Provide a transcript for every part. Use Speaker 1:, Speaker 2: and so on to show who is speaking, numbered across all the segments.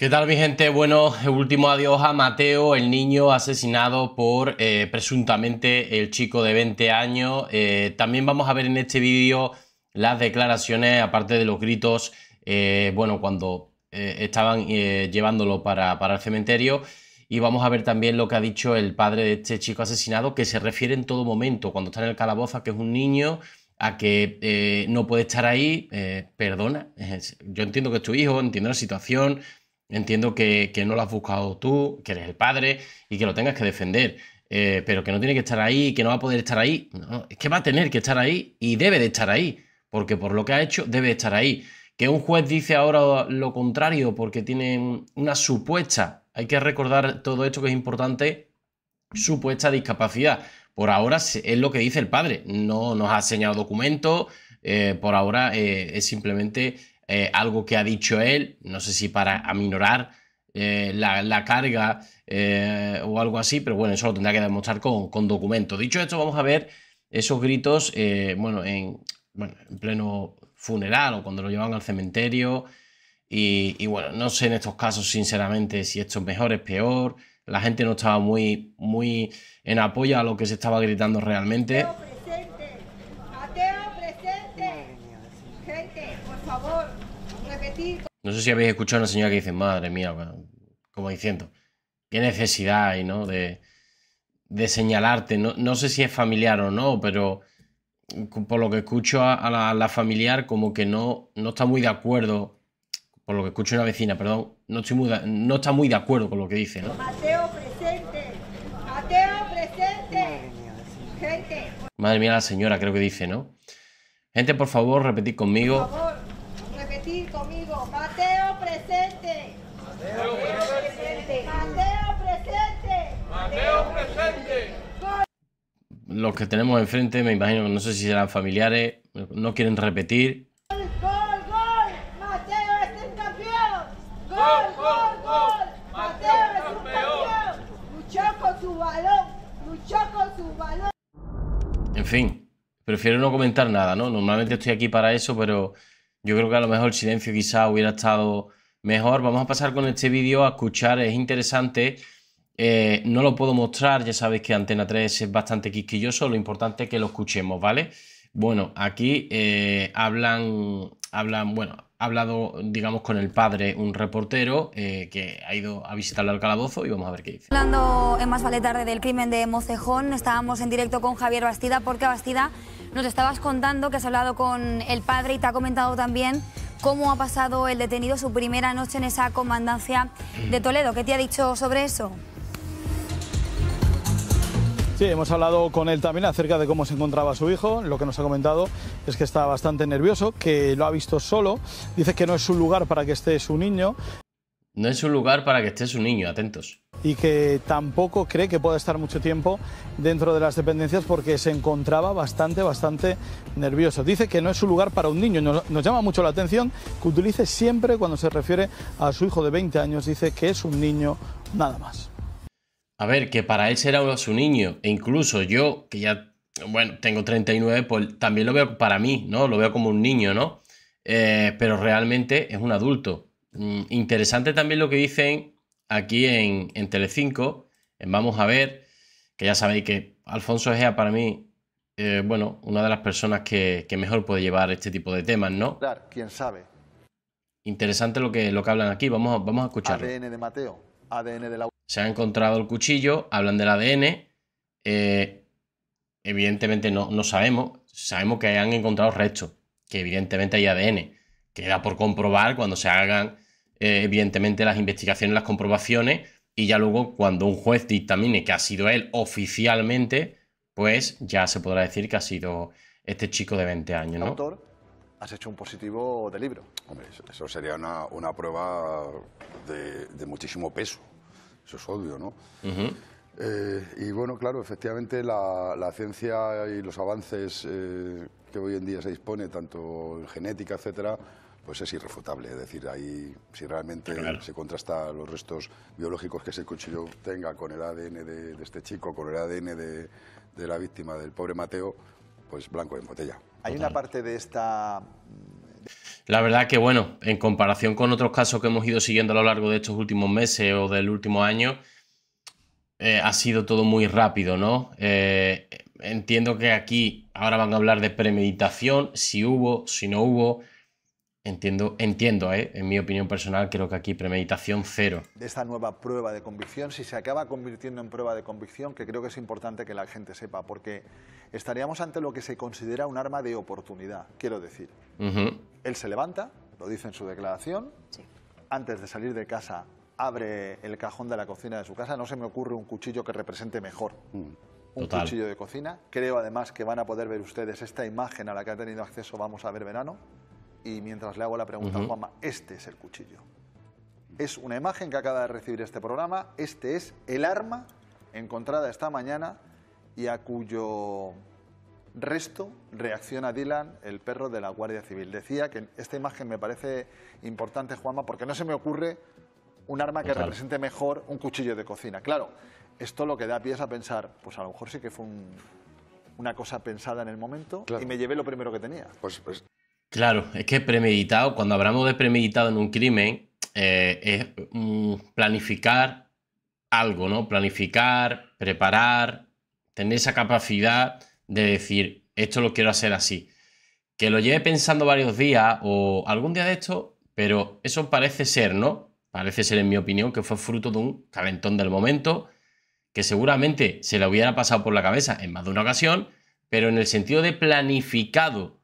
Speaker 1: ¿Qué tal mi gente? Bueno, último adiós a Mateo, el niño asesinado por eh, presuntamente el chico de 20 años. Eh, también vamos a ver en este vídeo las declaraciones, aparte de los gritos, eh, bueno, cuando estaban llevándolo para, el cementerio. Y vamos a ver también lo que ha dicho el padre de este chico asesinado, que se refiere en todo momento, cuando está en el calabozo, a que es un niño, a que no puede estar ahí, perdona, yo entiendo que es tu hijo, entiendo la situación, Entiendo que, no lo has buscado tú, que eres el padre y que lo tengas que defender, eh, pero que no tiene que estar ahí, que no va a poder estar ahí. es que va a tener que estar ahí y debe de estar ahí, porque por lo que ha hecho debe estar ahí. Que un juez dice ahora lo contrario porque tiene una supuesta, hay que recordar todo esto que es importante, supuesta discapacidad. Por ahora es lo que dice el padre, no nos ha enseñado documentos, eh, por ahora eh, es simplemente eh, algo que ha dicho él, no sé si para aminorar eh, la, carga eh, o algo así, pero bueno, eso lo tendría que demostrar con, con documentos. Dicho esto, vamos a ver esos gritos, bueno en, pleno funeral o cuando lo llevan al cementerio. Y, bueno, no sé en estos casos, sinceramente, si esto es mejor, es peor. La gente no estaba muy, muy en apoyo a lo que se estaba gritando realmente. ateo presente, gente. No sé si habéis escuchado a una señora que dice, madre mía, como diciendo, qué necesidad hay, ¿no? De, señalarte. No, sé si es familiar o no, pero por lo que escucho a, la, familiar, como que no, no está muy de acuerdo. Por lo que escucho a una vecina, perdón, no, muda, no está muy de acuerdo con lo que dice, ¿no? Mateo presente, Mateo presente. Gente. Madre mía, la señora creo que dice, ¿no? Gente, por favor, repetid conmigo. los que tenemos enfrente, me imagino, que no sé si serán familiares, no quieren repetir. ¡Gol, gol! ¡Mateo es el campeón! ¡Gol, gol, gol! ¡Mateo es campeón! Luchó con su balón,
Speaker 2: luchó con su balón.
Speaker 1: En fin, prefiero no comentar nada, ¿no? Normalmente estoy aquí para eso, pero yo creo que a lo mejor el silencio quizá hubiera estado mejor. Vamos a pasar con este vídeo a escuchar, es interesante eh, no lo puedo mostrar, ya sabéis que Antena 3 es bastante quisquilloso, lo importante es que lo escuchemos, ¿vale? Bueno, aquí eh, hablan, hablan, bueno, ha hablado, digamos, con el padre, un reportero eh, que ha ido a visitarle al calabozo y vamos a ver qué dice. Hablando en Más Vale Tarde del crimen de Mocejón, estábamos en directo con Javier Bastida porque Bastida nos estabas contando que has hablado con el padre y te ha comentado también cómo ha pasado el detenido su primera noche en esa comandancia de Toledo. ¿Qué te ha dicho sobre eso?
Speaker 3: Sí, hemos hablado con él también acerca de cómo se encontraba su hijo. Lo que nos ha comentado es que está bastante nervioso, que lo ha visto solo. Dice que no es su lugar para que esté su niño.
Speaker 1: No es un lugar para que esté su niño, atentos.
Speaker 3: Y que tampoco cree que pueda estar mucho tiempo dentro de las dependencias porque se encontraba bastante, bastante nervioso. Dice que no es un lugar para un niño. nos llama mucho la atención que utilice siempre cuando se refiere a su hijo de 20 años. Dice que es un niño nada más.
Speaker 1: A ver, que para él será su niño, e incluso yo, que ya, bueno, tengo 39, pues también lo veo para mí, ¿no? Lo veo como un niño, ¿no? Eh, pero realmente es un adulto. Mm, interesante también lo que dicen aquí en, Telecinco, Vamos a ver, que ya sabéis que Alfonso Egea para mí eh, bueno, una de las personas que, mejor puede llevar este tipo de temas, ¿no? Claro, quién sabe. Interesante lo que, lo que hablan aquí, vamos a, vamos a escucharlo.
Speaker 3: ADN de Mateo, ADN de la
Speaker 1: se ha encontrado el cuchillo, hablan del ADN, eh, evidentemente no, no sabemos, sabemos que han encontrado restos, que evidentemente hay ADN, queda por comprobar cuando se hagan eh, evidentemente las investigaciones, las comprobaciones, y ya luego cuando un juez dictamine que ha sido él oficialmente, pues ya se podrá decir que ha sido este chico de 20 años, ¿no?
Speaker 2: Autor, has hecho un positivo de libro. Hombre, eso sería una, prueba de, muchísimo peso. Eso es obvio, ¿no? Eh, y bueno, claro, efectivamente la, ciencia y los avances eh, que hoy en día se dispone, tanto en genética, etcétera, pues es irrefutable. Es decir, ahí si realmente se contrasta los restos biológicos que ese cuchillo tenga con el ADN de, este chico, con el ADN de, de la víctima, del pobre Mateo, pues blanco en botella. Hay una parte
Speaker 3: de esta
Speaker 1: la verdad que bueno, en comparación con otros casos que hemos ido siguiendo a lo largo de estos últimos meses o del último año, eh, ha sido todo muy rápido, ¿no? Eh, entiendo que aquí ahora van a hablar de premeditación, si hubo, si no hubo. Entiendo, entiendo, ¿eh? en mi opinión personal, creo que aquí premeditación cero.
Speaker 3: De esta nueva prueba de convicción, si se acaba convirtiendo en prueba de convicción, que creo que es importante que la gente sepa, porque estaríamos ante lo que se considera un arma de oportunidad, quiero decir. Él se levanta, lo dice en su declaración, antes de salir de casa abre el cajón de la cocina de su casa, no se me ocurre un cuchillo que represente mejor.
Speaker 2: Mm. un cuchillo
Speaker 3: de cocina. Creo además que van a poder ver ustedes esta imagen a la que ha tenido acceso Vamos a ver Verano y mientras le hago la pregunta a Juanma, este es el cuchillo. Es una imagen que acaba de recibir este programa, este es el arma encontrada esta mañana y a cuyo resto reacciona Dylan, el perro de la Guardia Civil. Decía que esta imagen me parece importante, Juanma, porque no se me ocurre un arma que represente mejor un cuchillo de cocina. Claro, esto lo que da pie a pensar, pues a lo mejor sí que fue una cosa pensada en el momento y me llevé lo primero que tenía.
Speaker 1: Pues, pues Claro, es que premeditado, cuando hablamos de premeditado en un crimen, eh, es mm, planificar algo, ¿no? Planificar, preparar, tener esa capacidad de decir, esto lo quiero hacer así. Que lo lleve pensando varios días o algún día de esto, pero eso parece ser, ¿no? Parece ser, en mi opinión, que fue fruto de un calentón del momento, que seguramente se le hubiera pasado por la cabeza en más de una ocasión, pero en el sentido de planificado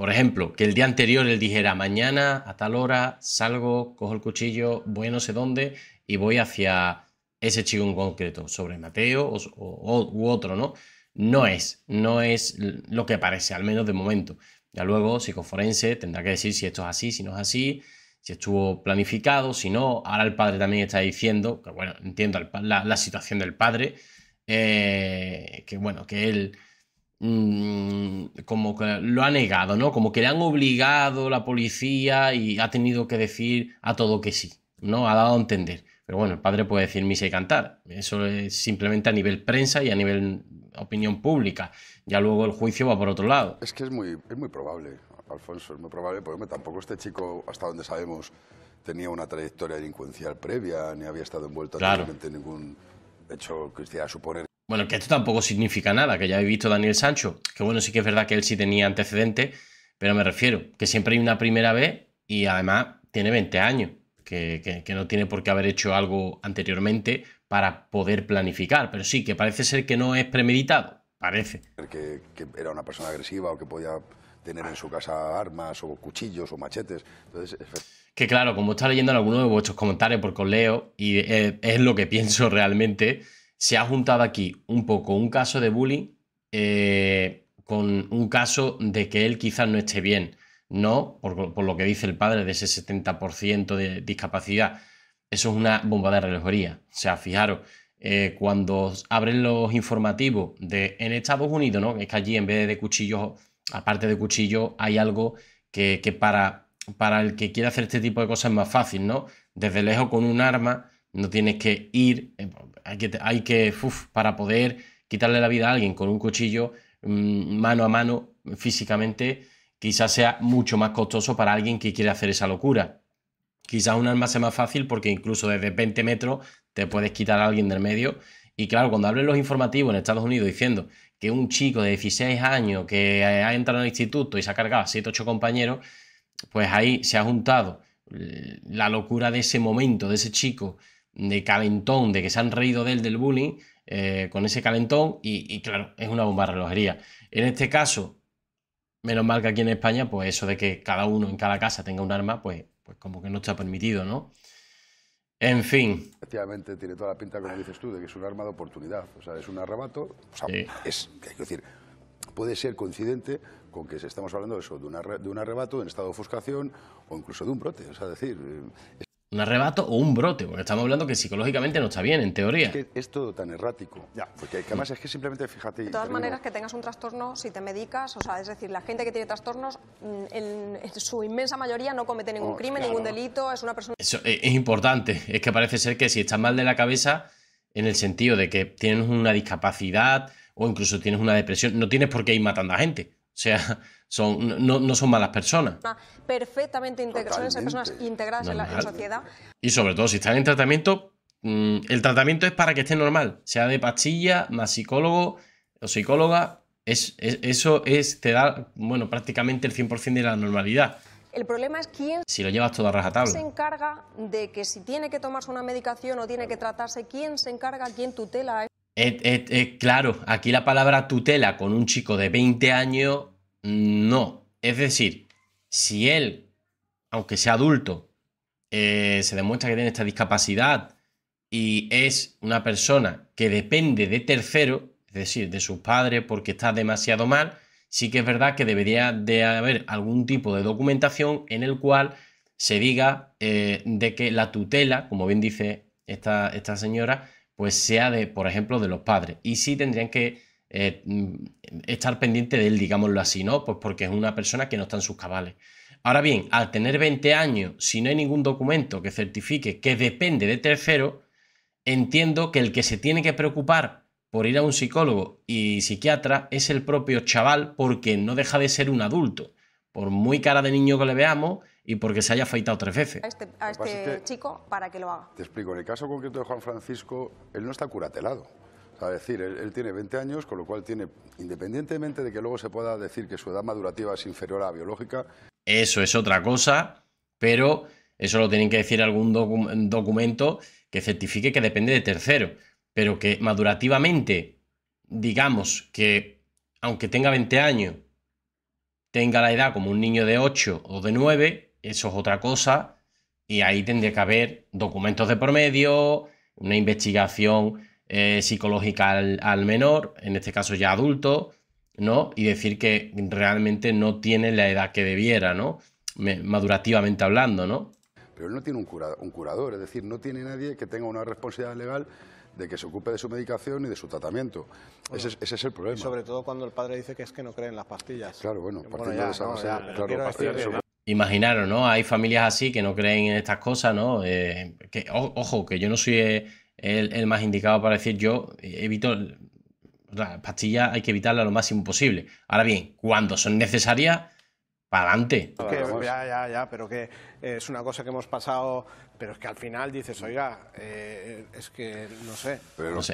Speaker 1: por ejemplo, que el día anterior él dijera, mañana a tal hora salgo, cojo el cuchillo, voy no sé dónde y voy hacia ese chico en concreto, sobre Mateo o, u otro, ¿no? No es, no es lo que parece, al menos de momento. Ya luego, psicoforense tendrá que decir si esto es así, si no es así, si estuvo planificado, si no. Ahora el padre también está diciendo, que bueno, entiendo la, situación del padre, eh, que bueno, que él Mm, como que lo ha negado, ¿no? Como que le han obligado la policía y ha tenido que decir a todo que sí, ¿no? Ha dado a entender. Pero bueno, el padre puede decir misa y cantar. Eso es simplemente a nivel prensa y a nivel opinión pública. Ya luego el juicio va por otro lado.
Speaker 2: Es que es muy, es muy probable, Alfonso, es muy probable, porque tampoco este chico, hasta donde sabemos, tenía una trayectoria delincuencial previa, ni había estado envuelto en ningún hecho que a suponer
Speaker 1: bueno, que esto tampoco significa nada, que ya he visto a Daniel Sancho, que bueno, sí que es verdad que él sí tenía antecedentes, pero me refiero, que siempre hay una primera vez y además tiene 20 años, que, no tiene por qué haber hecho algo anteriormente para poder planificar, pero sí, que parece ser que no es premeditado, parece.
Speaker 2: Que, era una persona agresiva o que podía tener en su casa armas o cuchillos o machetes,
Speaker 1: Que claro, como está leyendo en alguno de vuestros comentarios porque os leo y es lo que pienso realmente se ha juntado aquí un poco un caso de bullying eh, con un caso de que él quizás no esté bien, ¿no? Por, lo que dice el padre de ese 70% de discapacidad. Eso es una bomba de relojería. O sea, fijaros, eh, cuando abren los informativos de en Estados Unidos, ¿no? Es que allí en vez de cuchillos, aparte de cuchillos, hay algo que, para, para el que quiere hacer este tipo de cosas es más fácil, ¿no? Desde lejos con un arma no tienes que ir, eh, hay que, hay que para poder quitarle la vida a alguien con un cuchillo mm, mano a mano físicamente, quizás sea mucho más costoso para alguien que quiere hacer esa locura. Quizás un arma sea más fácil porque incluso desde 20 metros te puedes quitar a alguien del medio. Y claro, cuando hablen los informativos en Estados Unidos diciendo que un chico de 16 años que ha entrado al instituto y se ha cargado a 7 8 compañeros, pues ahí se ha juntado eh, la locura de ese momento, de ese chico, de calentón, de que se han reído de él, del bullying, eh, con ese calentón, y, claro, es una bomba relojería. En este caso, menos mal que aquí en España, pues eso de que cada uno en cada casa tenga un arma, pues, pues como que no está permitido, ¿no? En fin.
Speaker 2: Efectivamente, tiene toda la pinta, como dices tú, de que es un arma de oportunidad. O sea, es un arrebato. O sea, es, decir, puede ser coincidente con que estamos hablando de, eso, de, de un arrebato, en estado de ofuscación o incluso de un brote. O decir, eh, un
Speaker 1: arrebato o un brote, porque estamos hablando que psicológicamente no está bien, en teoría.
Speaker 2: Es, que es todo tan errático. Ya. Porque además es que simplemente fíjate. De todas maneras,
Speaker 1: que tengas un trastorno, si te medicas, o sea, es decir, la gente que tiene trastornos, mm, en, su inmensa mayoría no comete ningún oh, crimen, ningún delito, es una persona. Eso eh, es, importante. Es que parece ser que si estás mal de la cabeza, en el sentido de que tienes una discapacidad o incluso tienes una depresión, no tienes por qué ir matando a gente. O sea, son, no, no son malas personas. Perfectamente integradas, personas integradas en la sociedad. Y sobre todo, si están en tratamiento, mm, el tratamiento es para que esté normal, sea de pastilla, más psicólogo o psicóloga, es, eso es, te da bueno, prácticamente el 100% de la normalidad. El problema es quién si lo llevas toda rajatabla. se encarga de que si tiene que tomarse una medicación o tiene que tratarse, quién se encarga, quién tutela. a claro, aquí la palabra tutela con un chico de 20 años no. Es decir, si él, aunque sea adulto, eh, se demuestra que tiene esta discapacidad y es una persona que depende de tercero, es decir, de sus padres porque está demasiado mal, sí que es verdad que debería de haber algún tipo de documentación en el cual se diga eh, de que la tutela, como bien dice esta, esta señora, pues sea de, por ejemplo, de los padres. Y sí tendrían que eh, mm, estar pendiente de él, digámoslo así, ¿no? Pues porque es una persona que no está en sus cabales. Ahora bien, al tener 20 años, si no hay ningún documento que certifique que depende de tercero, entiendo que el que se tiene que preocupar por ir a un psicólogo y psiquiatra es el propio chaval porque no deja de ser un adulto, por muy cara de niño que le veamos y porque se haya afeitado tres veces. a
Speaker 2: este, este chico para que lo haga. Te explico, en el caso concreto de Juan Francisco, él no está curatelado a decir, él, tiene 20 años, con lo cual tiene, independientemente de que luego se pueda decir que su edad madurativa es inferior a la biológica.
Speaker 1: Eso es otra cosa, pero eso lo tienen que decir algún documento que certifique que depende de tercero, pero que madurativamente, digamos que aunque tenga 20 años, tenga la edad como un niño de 8 o de 9, eso es otra cosa, y ahí tendría que haber documentos de promedio, una investigación eh, psicológica al, menor, en este caso ya adulto, ¿no? Y decir que realmente no tiene la edad que debiera, ¿no? madurativamente hablando, ¿no?
Speaker 2: Pero él no tiene un, curador, es decir, no tiene nadie que tenga una responsabilidad legal de que se ocupe de su medicación y de su tratamiento. ese, es, el problema. sobre
Speaker 3: todo cuando el padre dice que es que no cree en las pastillas.
Speaker 2: Claro, bueno, partiendo de esa
Speaker 1: no, ¿no? Hay familias así que no creen en estas cosas, ¿no? Eh, que, ojo, que yo no soy eh, el, el más indicado para decir yo evito la pastilla, hay que evitarla lo máximo posible. Ahora bien, cuando son necesarias, para adelante.
Speaker 3: ya, ya, ya, pero que eh, es una cosa que hemos pasado, pero es que al
Speaker 1: final dices, oiga, eh, es que no sé.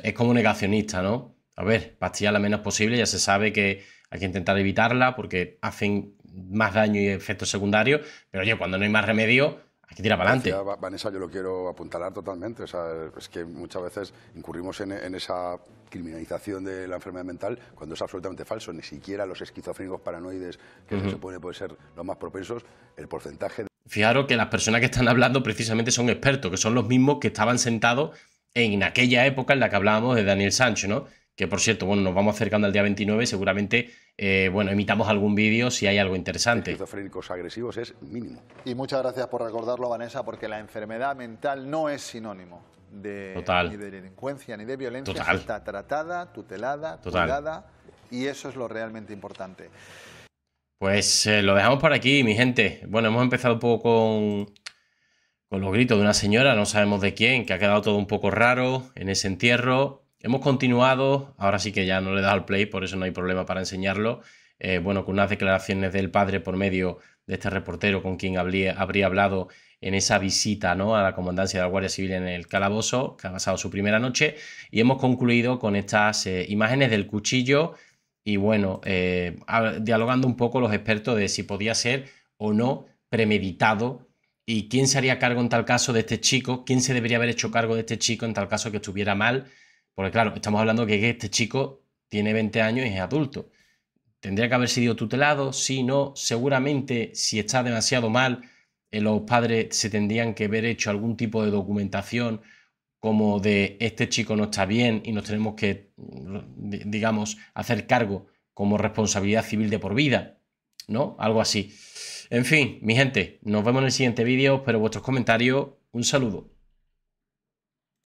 Speaker 1: es como negacionista, ¿no? A ver, pastilla la menos posible, ya se sabe que hay que intentar evitarla porque hacen más daño y efectos secundarios, pero oye, cuando no hay más remedio, hay que tirar para adelante.
Speaker 2: Vanessa, yo lo quiero apuntalar totalmente. O sea, es que muchas veces incurrimos en, esa criminalización de la enfermedad mental cuando es absolutamente falso. Ni siquiera los esquizofrénicos paranoides, que se supone pueden ser los más propensos, el porcentaje.
Speaker 1: Fijaros que las personas que están hablando precisamente son expertos, que son los mismos que estaban sentados en aquella época en la que hablábamos de Daniel Sancho, ¿no? que por cierto, bueno, nos vamos acercando al día 29, seguramente, eh, bueno, emitamos algún vídeo si hay algo
Speaker 2: interesante. Esquizofrénicos agresivos es mínimo.
Speaker 3: Y muchas gracias por recordarlo, Vanessa, porque la enfermedad mental no es sinónimo de, ni de delincuencia ni de violencia. Está tratada, tutelada, cuidada, y eso es lo realmente importante.
Speaker 1: Pues eh, lo dejamos por aquí, mi gente. Bueno, hemos empezado un poco con, con los gritos de una señora, no sabemos de quién, que ha quedado todo un poco raro en ese entierro. Hemos continuado, ahora sí que ya no le dado al play, por eso no hay problema para enseñarlo. Eh, bueno, con unas declaraciones del padre por medio de este reportero con quien habría, hablado en esa visita ¿no? a la comandancia de la Guardia Civil en el calabozo, que ha pasado su primera noche, y hemos concluido con estas eh, imágenes del cuchillo y bueno, eh, dialogando un poco los expertos de si podía ser o no premeditado y quién se haría cargo en tal caso de este chico, quién se debería haber hecho cargo de este chico en tal caso que estuviera mal porque claro, estamos hablando que este chico tiene 20 años y es adulto. Tendría que haber sido tutelado, si no, seguramente si está demasiado mal, eh, los padres se tendrían que haber hecho algún tipo de documentación como de este chico no está bien y nos tenemos que, mm, digamos, hacer cargo como responsabilidad civil de por vida, ¿no? Algo así. En fin, mi gente, nos vemos en el siguiente vídeo, espero vuestros comentarios, un saludo.